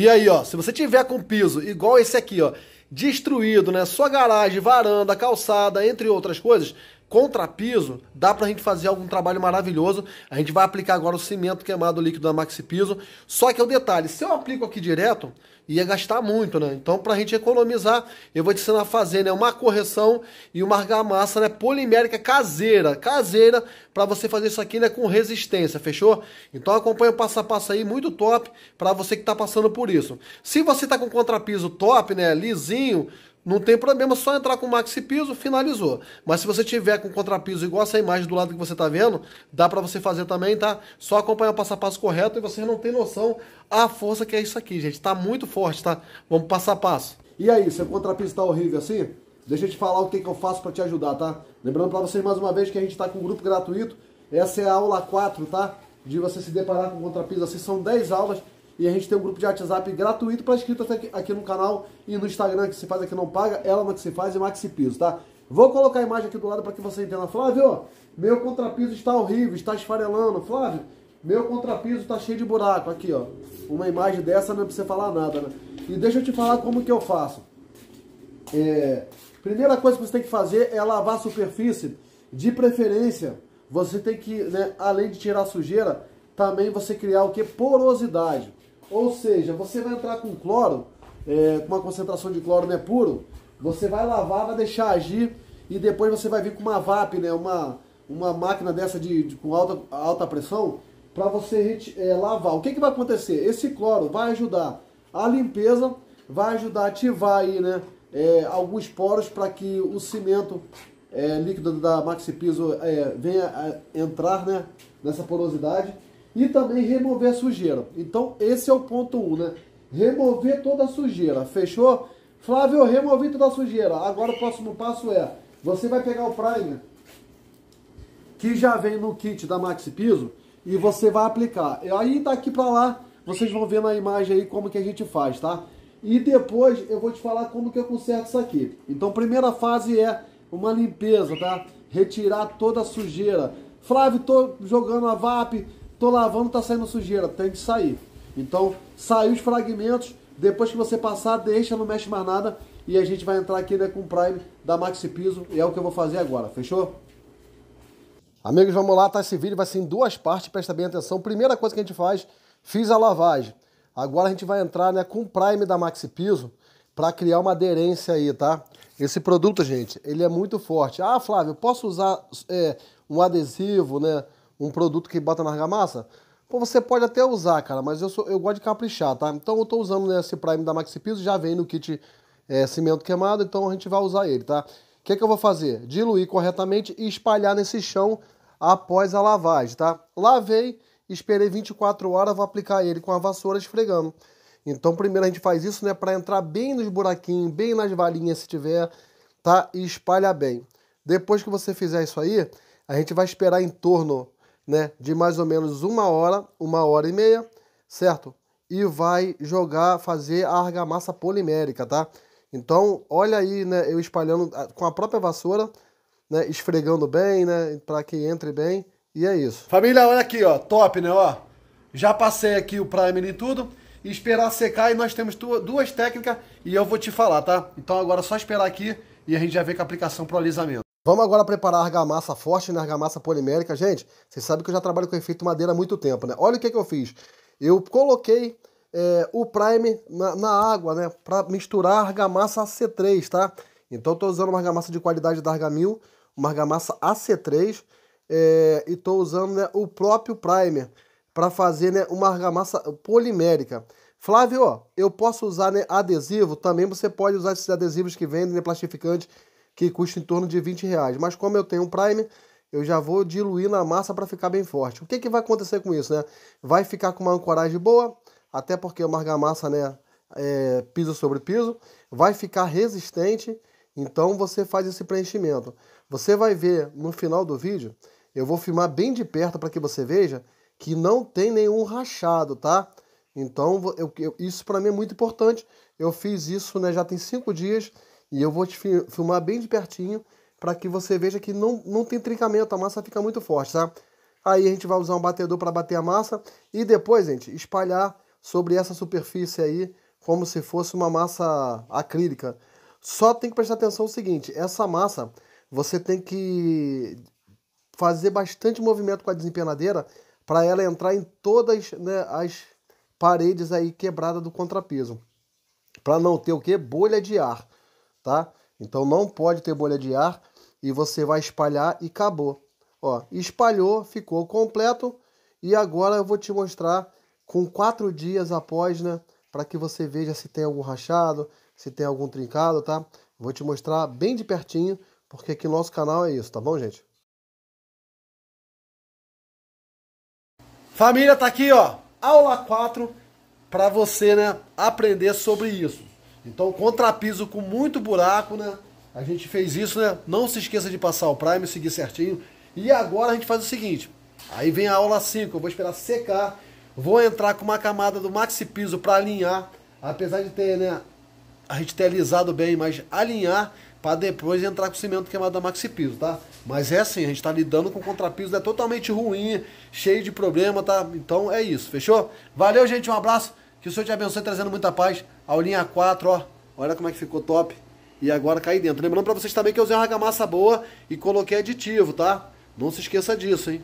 E aí, ó, se você tiver com piso igual esse aqui, ó, destruído, né, sua garagem, varanda, calçada, entre outras coisas, contrapiso, dá para a gente fazer algum trabalho maravilhoso. A gente vai aplicar agora o cimento queimado líquido da Maxi Piso. Só que é o detalhe, se eu aplico aqui direto, ia gastar muito, né? Então, para a gente economizar, eu vou te ensinar a fazer né, uma correção e uma argamassa né, polimérica caseira, caseira, para você fazer isso aqui né, com resistência, fechou? Então, acompanha o passo a passo aí, muito top, para você que está passando por isso. Se você está com contrapiso top, né, lisinho, não tem problema, só entrar com maxi piso, finalizou. Mas se você tiver com contrapiso igual essa imagem do lado que você está vendo, dá para você fazer também, tá? Só acompanhar o passo a passo correto e você não tem noção a força que é isso aqui, gente. Está muito forte, tá? Vamos passo a passo. E aí, seu contrapiso está horrível assim? Deixa eu te falar o que, que eu faço para te ajudar, tá? Lembrando para vocês mais uma vez que a gente está com um grupo gratuito. Essa é a aula 4, tá? De você se deparar com contrapiso assim. São 10 aulas e a gente tem um grupo de WhatsApp gratuito para inscritos aqui, aqui, no canal e no Instagram que se faz aqui não paga, ela que se faz e Maxi Piso, tá? Vou colocar a imagem aqui do lado para que você entenda. Flávio, meu contrapiso está horrível, está esfarelando. Flávio, meu contrapiso está cheio de buraco. Aqui, ó. Uma imagem dessa não é precisa falar nada, né? E deixa eu te falar como que eu faço. É, primeira coisa que você tem que fazer é lavar a superfície. De preferência, você tem que, né, além de tirar a sujeira, também você criar o que? Porosidade. Ou seja, você vai entrar com cloro, é, com uma concentração de cloro né, puro, você vai lavar, vai deixar agir e depois você vai vir com uma VAP, né, uma, uma máquina dessa de, de com alta, alta pressão, para você é, lavar. O que, que vai acontecer? Esse cloro vai ajudar a limpeza, vai ajudar a ativar aí, né, é, alguns poros para que o cimento é, líquido da Maxi Piso é, venha entrar né, nessa porosidade e também remover a sujeira. Então, esse é o ponto 1, um, né? Remover toda a sujeira. Fechou? Flávio, eu removi toda a sujeira. Agora o próximo passo é: você vai pegar o primer, que já vem no kit da Max Piso, e você vai aplicar. Aí daqui tá para lá, vocês vão ver na imagem aí como que a gente faz, tá? E depois eu vou te falar como que eu conserto isso aqui. Então, primeira fase é uma limpeza, tá? Retirar toda a sujeira. Flávio, tô jogando a VAP, tô lavando, tá saindo sujeira, tem que sair. Então, saiu os fragmentos, depois que você passar, deixa, não mexe mais nada. E a gente vai entrar aqui né, com o Prime da Maxi Piso, e é o que eu vou fazer agora, fechou? Amigos, vamos lá, tá? Esse vídeo vai ser em duas partes, presta bem atenção. Primeira coisa que a gente faz, fiz a lavagem. Agora a gente vai entrar né, com o Prime da Maxi Piso para criar uma aderência aí, tá? Esse produto, gente, ele é muito forte. Ah, Flávio, posso usar é, um adesivo, né? um produto que bota na argamassa, pô, você pode até usar, cara, mas eu, sou, eu gosto de caprichar, tá? Então eu tô usando esse Prime da Maxi Piso, já vem no kit é, cimento queimado, então a gente vai usar ele, tá? O que, é que eu vou fazer? Diluir corretamente e espalhar nesse chão após a lavagem, tá? Lavei, esperei 24 horas, vou aplicar ele com a vassoura esfregando. Então primeiro a gente faz isso, né, para entrar bem nos buraquinhos, bem nas valinhas se tiver, tá? E espalha bem. Depois que você fizer isso aí, a gente vai esperar em torno né, de mais ou menos uma hora, uma hora e meia, certo? E vai jogar, fazer a argamassa polimérica, tá? Então, olha aí, né, eu espalhando ah, com a própria vassoura, né, esfregando bem, né, para que entre bem, e é isso. Família, olha aqui, ó, top, né, ó. Já passei aqui o primer e tudo, e esperar secar e nós temos duas técnicas e eu vou te falar, tá? Então agora é só esperar aqui e a gente já vem com a aplicação pro alisamento. Vamos agora preparar a argamassa forte né? argamassa polimérica. Gente, vocês sabem que eu já trabalho com efeito madeira há muito tempo, né? Olha o que, que eu fiz. Eu coloquei é, o prime na, na, água, né? Para misturar a argamassa C3, tá? Então estou usando uma argamassa de qualidade da Argamil, uma argamassa AC3 é, eh, e estou usando né, o próprio primer para fazer né, uma argamassa polimérica. Flávio, ó, eu posso usar né, adesivo? Também você pode usar esses adesivos que vendem, né, plastificante, que custa em torno de 20 reais. Mas como eu tenho um Prime, eu já vou diluir na massa para ficar bem forte. O que, que vai acontecer com isso, né? Vai ficar com uma ancoragem boa, até porque uma argamassa, né, é, piso sobre piso, vai ficar resistente, então você faz esse preenchimento. Você vai ver no final do vídeo, eu vou filmar bem de perto para que você veja que não tem nenhum rachado, tá? Então, eu, eu, isso para mim é muito importante. Eu fiz isso, né, já tem cinco dias, e eu vou te filmar bem de pertinho para que você veja que não, não tem trincamento, a massa fica muito forte, tá? Aí a gente vai usar um batedor para bater a massa e depois, gente, espalhar sobre essa superfície aí como se fosse uma massa acrílica. Só tem que prestar atenção o seguinte, essa massa você tem que fazer bastante movimento com a desempenadeira para ela entrar em todas né, as paredes aí quebrada do contrapeso. Para não ter o que? Bolha de ar tá? Então não pode ter bolha de ar e você vai espalhar e acabou. Ó, espalhou, ficou completo e agora eu vou te mostrar com quatro dias após, né? Para que você veja se tem algum rachado, se tem algum trincado, tá? Vou te mostrar bem de pertinho, porque aqui no nosso canal é isso, tá bom, gente? Família, tá aqui, ó, aula 4 para você, né, aprender sobre isso. Então, contrapiso com muito buraco, né? A gente fez isso, né? Não se esqueça de passar o prime, seguir certinho. E agora a gente faz o seguinte. Aí vem a aula 5, eu vou esperar secar. Vou entrar com uma camada do maxi piso para alinhar. Apesar de ter, né? A gente ter alisado bem, mas alinhar para depois entrar com o cimento queimado da maxi piso, tá? Mas é assim, a gente está lidando com contrapiso, é né? totalmente ruim, cheio de problema, tá? Então é isso, fechou? Valeu, gente, um abraço. Que o Senhor te abençoe trazendo muita paz. Aulinha 4, ó. Olha como é que ficou top. E agora cai dentro. Lembrando para vocês também que eu usei uma argamassa boa e coloquei aditivo, tá? Não se esqueça disso, hein?